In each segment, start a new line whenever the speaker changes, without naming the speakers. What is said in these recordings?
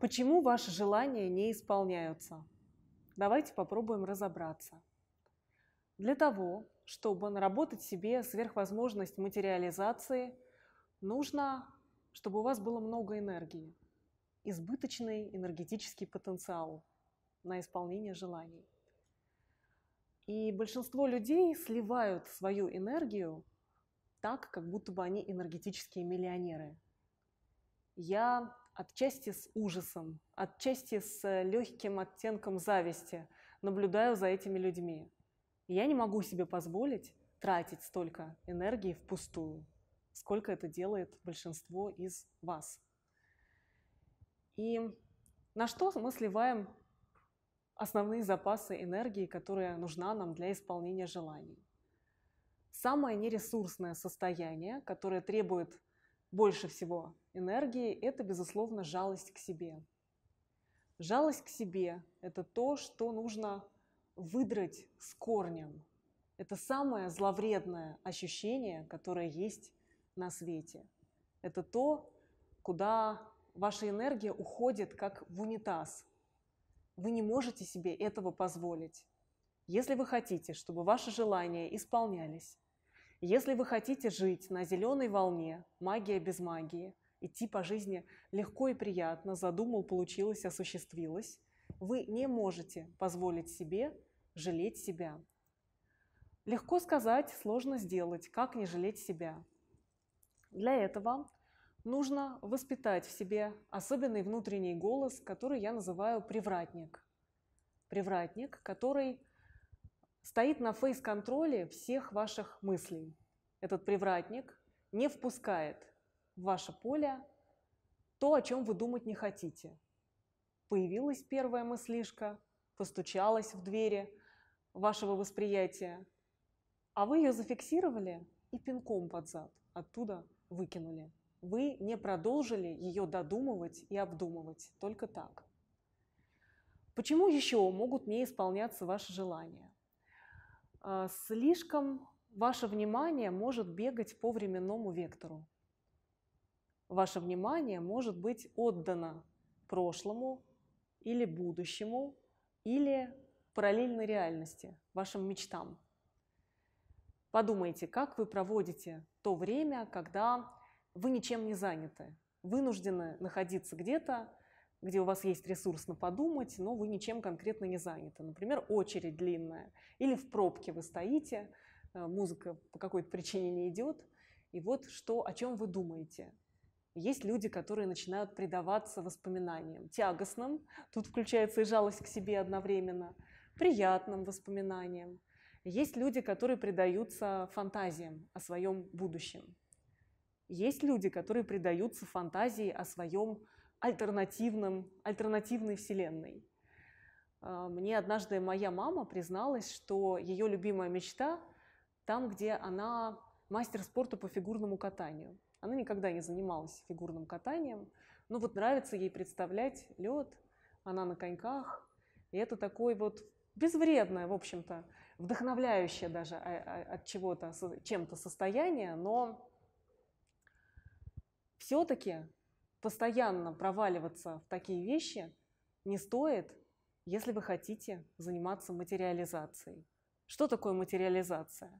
Почему ваши желания не исполняются? Давайте попробуем разобраться. Для того, чтобы наработать себе сверхвозможность материализации, нужно, чтобы у вас было много энергии, избыточный энергетический потенциал на исполнение желаний. И большинство людей сливают свою энергию так, как будто бы они энергетические миллионеры. Я отчасти с ужасом, отчасти с э, легким оттенком зависти наблюдаю за этими людьми. я не могу себе позволить тратить столько энергии впустую, сколько это делает большинство из вас. И на что мы сливаем основные запасы энергии, которая нужна нам для исполнения желаний? Самое нересурсное состояние, которое требует больше всего энергии, это, безусловно, жалость к себе. Жалость к себе – это то, что нужно выдрать с корнем. Это самое зловредное ощущение, которое есть на свете. Это то, куда ваша энергия уходит как в унитаз. Вы не можете себе этого позволить. Если вы хотите, чтобы ваши желания исполнялись, если вы хотите жить на зеленой волне, магия без магии, идти по жизни легко и приятно, задумал, получилось, осуществилось, вы не можете позволить себе жалеть себя. Легко сказать, сложно сделать, как не жалеть себя. Для этого нужно воспитать в себе особенный внутренний голос, который я называю привратник. Привратник, который стоит на фейс-контроле всех ваших мыслей. Этот привратник не впускает в ваше поле то, о чем вы думать не хотите. Появилась первая мыслишка, постучалась в двери вашего восприятия, а вы ее зафиксировали и пинком под зад оттуда выкинули. Вы не продолжили ее додумывать и обдумывать, только так. Почему еще могут не исполняться ваши желания? А, слишком ваше внимание может бегать по временному вектору. Ваше внимание может быть отдано прошлому или будущему, или параллельной реальности, вашим мечтам. Подумайте, как вы проводите то время, когда вы ничем не заняты, вынуждены находиться где-то, где у вас есть ресурс на подумать, но вы ничем конкретно не заняты. Например, очередь длинная. Или в пробке вы стоите, э, музыка по какой-то причине не идет. И вот что, о чем вы думаете. Есть люди, которые начинают предаваться воспоминаниям. Тягостным, тут включается и жалость к себе одновременно, приятным воспоминаниям. Есть люди, которые предаются фантазиям о своем будущем. Есть люди, которые предаются фантазии о своем будущем альтернативным, альтернативной вселенной. А, мне однажды моя мама призналась, что ее любимая мечта там, где она мастер спорта по фигурному катанию. Она никогда не занималась фигурным катанием, но вот нравится ей представлять лед, она на коньках, и это такой вот безвредное, в общем-то, вдохновляющее даже а, а, от чего-то, чем-то состояние, но все-таки постоянно проваливаться в такие вещи не стоит, если вы хотите заниматься материализацией. Что такое материализация?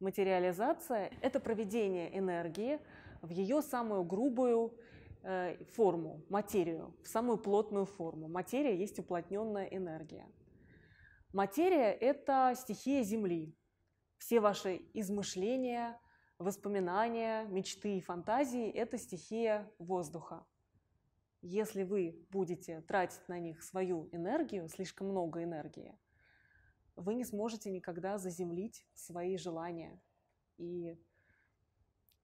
Материализация – это проведение энергии в ее самую грубую э, форму, материю, в самую плотную форму. Материя есть уплотненная энергия. Материя – это стихия Земли. Все ваши измышления, воспоминания, мечты и фантазии – это стихия воздуха. Если вы будете тратить на них свою энергию, слишком много энергии, вы не сможете никогда заземлить свои желания и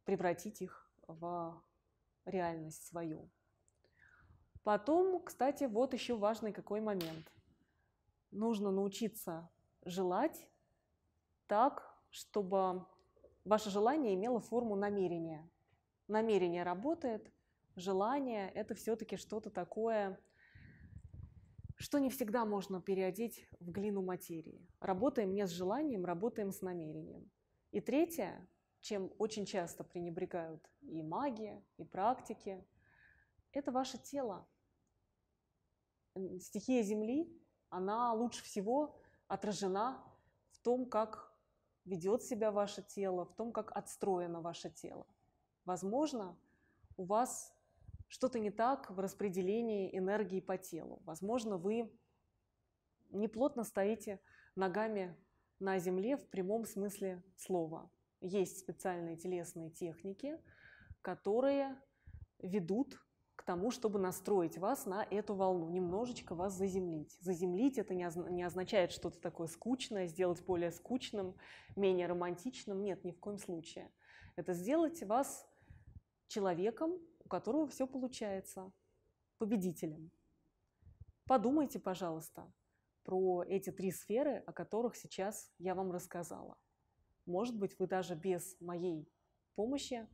превратить их в реальность свою. Потом, кстати, вот еще важный какой момент. Нужно научиться желать так, чтобы ваше желание имело форму намерения. Намерение работает, желание – это все-таки что-то такое, что не всегда можно переодеть в глину материи. Работаем не с желанием, работаем с намерением. И третье, чем очень часто пренебрегают и магия, и практики, это ваше тело. Стихия Земли, она лучше всего отражена в том, как ведет себя ваше тело, в том, как отстроено ваше тело. Возможно, у вас что-то не так в распределении энергии по телу. Возможно, вы неплотно стоите ногами на земле в прямом смысле слова. Есть специальные телесные техники, которые ведут к тому, чтобы настроить вас на эту волну, немножечко вас заземлить. Заземлить это не, означает что-то такое скучное, сделать более скучным, менее романтичным. Нет, ни в коем случае. Это сделать вас человеком, у которого все получается, победителем. Подумайте, пожалуйста, про эти три сферы, о которых сейчас я вам рассказала. Может быть, вы даже без моей помощи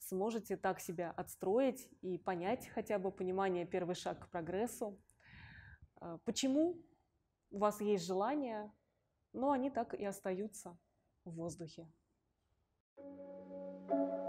сможете так себя отстроить и понять хотя бы понимание первый шаг к прогрессу. А, почему у вас есть желания, но они так и остаются в воздухе. thank you